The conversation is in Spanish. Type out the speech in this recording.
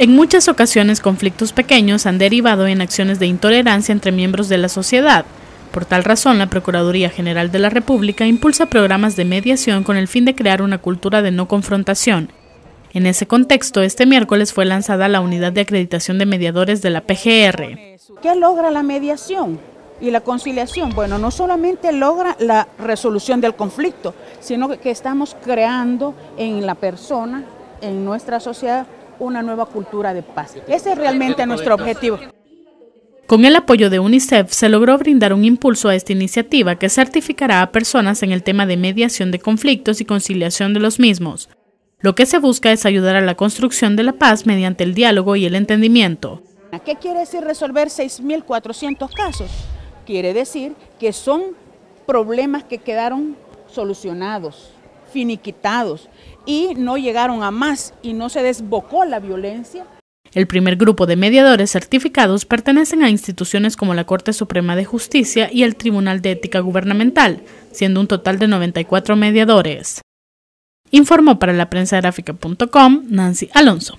En muchas ocasiones conflictos pequeños han derivado en acciones de intolerancia entre miembros de la sociedad. Por tal razón, la Procuraduría General de la República impulsa programas de mediación con el fin de crear una cultura de no confrontación. En ese contexto, este miércoles fue lanzada la unidad de acreditación de mediadores de la PGR. ¿Qué logra la mediación? y la conciliación, bueno, no solamente logra la resolución del conflicto, sino que estamos creando en la persona, en nuestra sociedad, una nueva cultura de paz. Ese es realmente nuestro objetivo. Con el apoyo de UNICEF se logró brindar un impulso a esta iniciativa que certificará a personas en el tema de mediación de conflictos y conciliación de los mismos. Lo que se busca es ayudar a la construcción de la paz mediante el diálogo y el entendimiento. ¿Qué quiere decir resolver 6.400 casos? Quiere decir que son problemas que quedaron solucionados, finiquitados y no llegaron a más y no se desbocó la violencia. El primer grupo de mediadores certificados pertenecen a instituciones como la Corte Suprema de Justicia y el Tribunal de Ética Gubernamental, siendo un total de 94 mediadores. Informó para la prensa Nancy Alonso.